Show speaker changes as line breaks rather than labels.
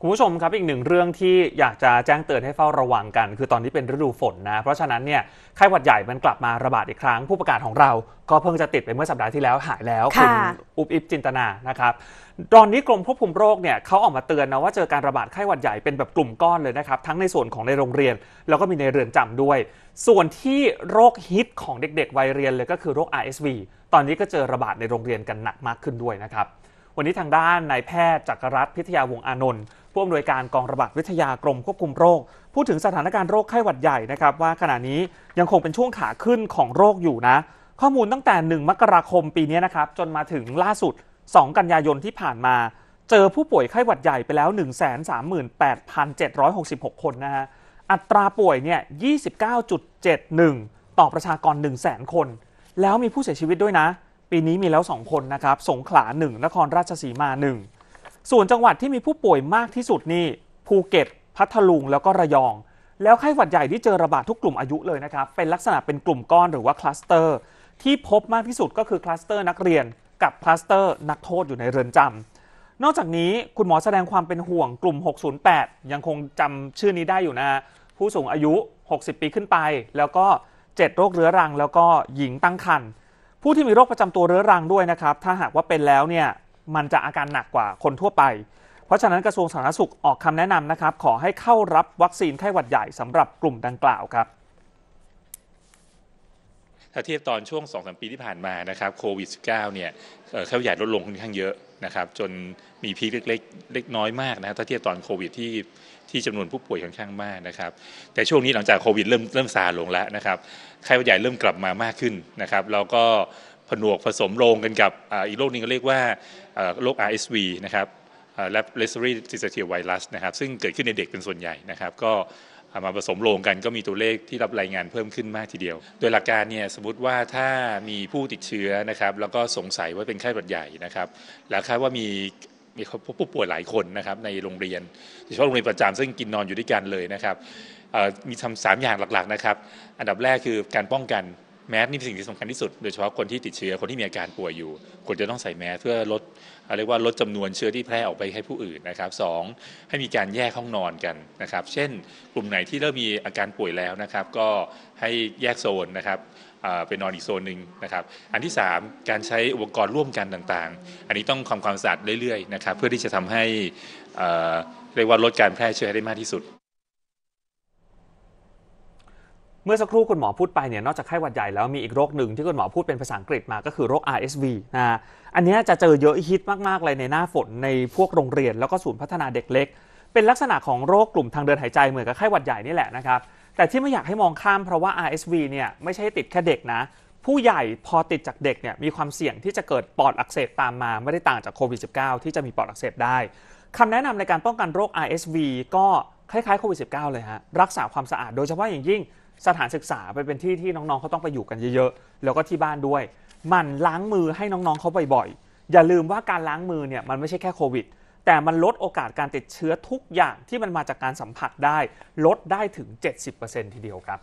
คุณผู้ชมครับ อีกหนึ่งเรื่องที่อยากจะแจ้งเตือนให้เฝ้าระวังกัน คือตอนนี้เป็นฤดูฝนนะ เพราะฉะนั้นเนี่ยไข้หวัดใหญ่มันกลับมาระบาดอีกครั้งผู้ประกาศของเรา ก็เพิ่งจะติดไปเมื่อสัปดาห์ที่แล้วหายแล้วคุณอุบอิบจินตนานะครับ ตอนนี้กรมควบคุมโรคเนี่ยเขาออกมาเตือนนะว่าเจอการระบาดไข้หวัดใหญ่เป็นแบบกลุ่มก้อนเลยนะครับทั้งในส่วนของในโรงเรียนแล้วก็มีในเรือนจำด้วย ส่วนที่โรคฮิตของเด็กๆวัยเรียนเลยก็คือโรค RSV ตอนนี้ก็เจอระบาดในโรงเรียนกันหนักมากขึ้นด้วยนะครับวันนี้ทางด้านนายแพทย์จักรรัฐพิทยาวงอานนท์ผู้อำนวยการกองระบาดวิทยากรมควบคุมโรค พูดถึงสถานการณ์โรคไข้หวัดใหญ่นะครับ ว่าขณะนี้ยังคงเป็นช่วงขาขึ้นของโรคอยู่นะ ข้อมูลตั้งแต่ 1 มกราคมปีนี้นะครับ จนมาถึงล่าสุด 2 กันยายนที่ผ่านมา เจอผู้ป่วยไข้หวัดใหญ่ไปแล้ว 138,766 คนนะฮะอัตราป่วยเนี่ย 29.71 ต่อประชากร 100,000คน แล้วมีผู้เสียชีวิตด้วยนะ ปีนี้มีแล้ว 2 คนนะครับสงขลา 1 นครราชสีมา 1ส่วนจังหวัดที่มีผู้ป่วยมากที่สุดนี่ ภูเก็ต พัทลุงแล้วก็ระยอง แล้วไข้หวัดใหญ่ที่เจอระบาดทุกกลุ่มอายุเลยนะครับ เป็นลักษณะเป็นกลุ่มก้อนหรือว่าคลัสเตอร์ที่พบมากที่สุดก็คือคลัสเตอร์นักเรียนกับคลัสเตอร์นักโทษอยู่ในเรือนจำ นอกจากนี้คุณหมอแสดงความเป็นห่วงกลุ่ม 608 ยังคงจำชื่อนี้ได้อยู่นะผู้สูงอายุ 60 ปีขึ้นไป แล้วก็7โรคเรื้อรัง แล้วก็หญิงตั้งครรภ์ผู้ที่มีโรคประจำตัวเรื้อรังด้วยนะครับถ้าหากว่าเป็นแล้วเนี่ยมันจะอาการหนักกว่าคนทั่วไป เพราะฉะนั้นกระทรวงสาธารณสุขออกคำแนะนำนะครับ ขอให้เข้ารับวัคซีนไข้หวัดใหญ่สำหรับกลุ่มดังกล่าวครับ
ถ้าเทียบตอนช่วง2อสปีที่ผ่านมานะครับโควิด -19 เนี่ยเข้าใหญ่ลดลงค่อนข้างเยอะนะครับ จนมีพีคเล็กๆ เล็กน้อยมากนะถ้าเทียบตอนโควิดที่ที่จำนวนผู้ป่วยค่อนข้างมากนะครับแต่ช่วงนี้หลังจากโควิดเริ่มเริ่มซาลงแล้วนะครับไข้หวัดใหญ่เริ่มกลับมามากขึ้นนะครับ เราก็ผนวกผสมโรงกันกับอีกโรคนึงเรียกว่าโรค RSV นะครับและ respiratory syncytial virus นะครับซึ่งเกิดขึ้นในเด็กเป็นส่วนใหญ่นะครับก็มาผสมโรงกันก็มีตัวเลขที่รับรายงานเพิ่มขึ้นมากทีเดียว โดยหลักการเนี่ยสมมติว่าถ้ามีผู้ติดเชื้อนะครับแล้วก็สงสัยว่าเป็นไข้หวัดใหญ่นะครับแล้วคาดว่ามีมีผู้ป่วยหลายคนนะครับในโรงเรียนโดยเฉพาะโรงเรียนประจำซึ่งกินนอนอยู่ด้วยกันเลยนะครับมีทำสามอย่างหลักๆนะครับอันดับแรกคือการป้องกันแมสนี่เป็นสิ่งที่สำคัญที่สุดโดยเฉพาะคนที่ติดเชื้อคนที่มีอาการป่วยอยู่ควรจะต้องใส่แมสเพื่อลดเรียกว่าลดจำนวนเชื้อที่แพร่ออกไปให้ผู้อื่นนะครับสให้มีการแยกห้องนอนกันนะครับ เช่นกลุ่มไหนที่เริ่มมีอาการป่วยแล้วนะครับก็ให้แยกโซนนะครับไปนอนอีกโซนหนึ่งนะครับอันที่ 3 การใช้อุปกรณ์ร่วมกันต่างๆ อันนี้ต้องความความสะอาดเรื่อยๆนะครับเพื่อที่จะทำให้เรียกว่าลดการแพร่เชื้อให้ได้มากที่สุด
เมื่อสักครู่คุณหมอพูดไปเนี่ยนอกจากไข้หวัดใหญ่ แล้วมีอีกโรคหนึ่งที่คุณหมอพูดเป็นภาษาอังกฤษมาก็คือโรค RSV นะอันนี้จะเจอเยอะฮิตมากๆเลยในหน้าฝนในพวกโรงเรียนแล้วก็ศูนย์พัฒนาเด็กเล็ก เป็นลักษณะของโรคกลุ่มทางเดินหายใจเหมือนกับไข้หวัดใหญ่นี่แหละนะครับ แต่ที่ไม่อยากให้มองข้ามเพราะว่า RSV เนี่ยไม่ใช่ติดแค่เด็กนะ ผู้ใหญ่พอติดจากเด็กเนี่ยมีความเสี่ยงที่จะเกิดปอดอักเสบตามมาไม่ได้ต่างจากโควิด -19 ที่จะมีปอดอักเสบได้คำแนะนำในการป้องกันโรค RSV ก็คล้ายๆโควิด -19 เลยฮะรักษาความสะอาดโดยเฉพาะอย่างยิ่งสถานศึกษาไปเป็นที่ที่น้องๆเขาต้องไปอยู่กันเยอะๆ แล้วก็ที่บ้านด้วย มันล้างมือให้น้องๆเขาบ่อยๆอย่าลืมว่าการล้างมือเนี่ยมันไม่ใช่แค่โควิด แต่มันลดโอกาสการติดเชื้อทุกอย่างที่มันมาจากการสัมผัสได้ลดได้ถึง 70%ทีเดียวครับ